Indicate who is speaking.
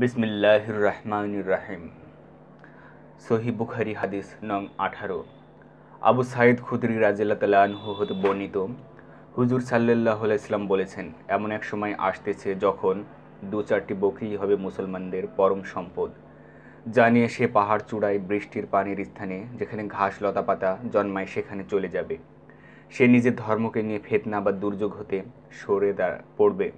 Speaker 1: বিসমিল্লাহির রহমানুর রাহিম সহি বুখারি হাদিস নং আঠারো আবু সাইদ খুদরি রাজিল্লা তালাহু হতে বর্ণিত হুজুর সাল্লাহ ইসলাম বলেছেন এমন এক সময় আসতেছে যখন দু চারটি বকরি হবে মুসলমানদের পরম সম্পদ যা নিয়ে সে পাহাড় চূড়ায় বৃষ্টির পানির স্থানে যেখানে ঘাস লতাপাতা জন্মায় সেখানে চলে যাবে সে নিজের ধর্মকে নিয়ে ফেতনা বা দুর্যোগ হতে সরে দাঁড় পড়বে